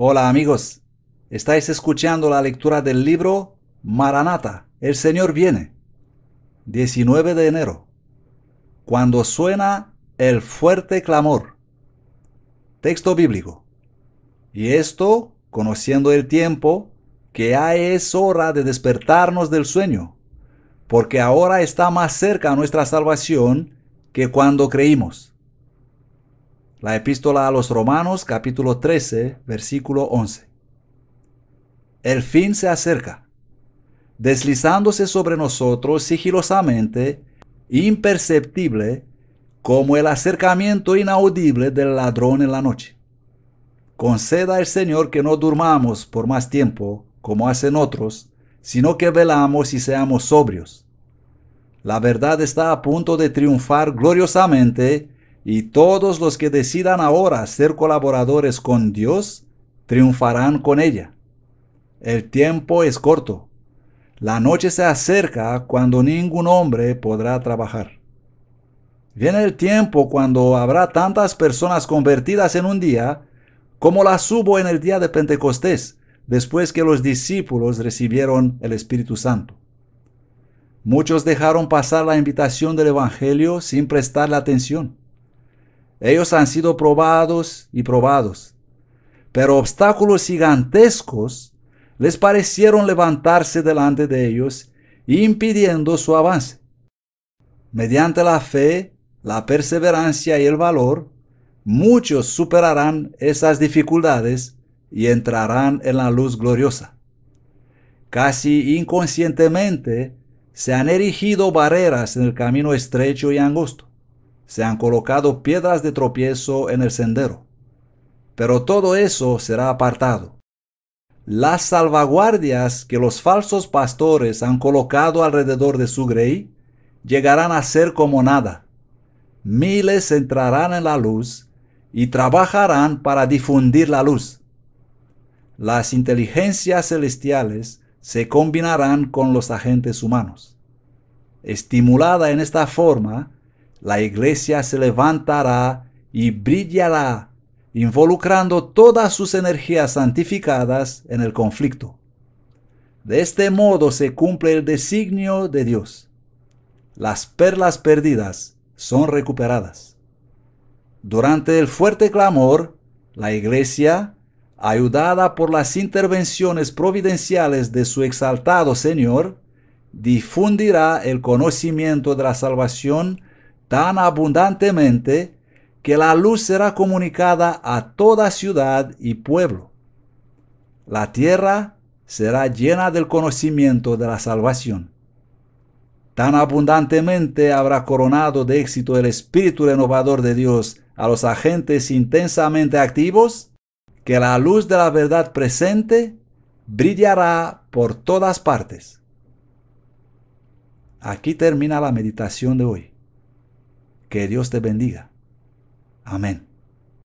Hola amigos, estáis escuchando la lectura del libro Maranata, el Señor viene, 19 de enero, cuando suena el fuerte clamor. Texto bíblico. Y esto, conociendo el tiempo, que ya es hora de despertarnos del sueño, porque ahora está más cerca nuestra salvación que cuando creímos. La epístola a los Romanos capítulo 13, versículo 11. El fin se acerca, deslizándose sobre nosotros sigilosamente, imperceptible, como el acercamiento inaudible del ladrón en la noche. Conceda el Señor que no durmamos por más tiempo, como hacen otros, sino que velamos y seamos sobrios. La verdad está a punto de triunfar gloriosamente y todos los que decidan ahora ser colaboradores con Dios, triunfarán con ella. El tiempo es corto. La noche se acerca cuando ningún hombre podrá trabajar. Viene el tiempo cuando habrá tantas personas convertidas en un día como las hubo en el día de Pentecostés, después que los discípulos recibieron el Espíritu Santo. Muchos dejaron pasar la invitación del Evangelio sin prestarle atención. Ellos han sido probados y probados. Pero obstáculos gigantescos les parecieron levantarse delante de ellos, impidiendo su avance. Mediante la fe, la perseverancia y el valor, muchos superarán esas dificultades y entrarán en la luz gloriosa. Casi inconscientemente, se han erigido barreras en el camino estrecho y angosto se han colocado piedras de tropiezo en el sendero. Pero todo eso será apartado. Las salvaguardias que los falsos pastores han colocado alrededor de su grey llegarán a ser como nada. Miles entrarán en la luz y trabajarán para difundir la luz. Las inteligencias celestiales se combinarán con los agentes humanos. Estimulada en esta forma, la iglesia se levantará y brillará, involucrando todas sus energías santificadas en el conflicto. De este modo se cumple el designio de Dios. Las perlas perdidas son recuperadas. Durante el fuerte clamor, la iglesia, ayudada por las intervenciones providenciales de su exaltado Señor, difundirá el conocimiento de la salvación tan abundantemente que la luz será comunicada a toda ciudad y pueblo. La tierra será llena del conocimiento de la salvación. Tan abundantemente habrá coronado de éxito el espíritu renovador de Dios a los agentes intensamente activos, que la luz de la verdad presente brillará por todas partes. Aquí termina la meditación de hoy. Que Dios te bendiga. Amén.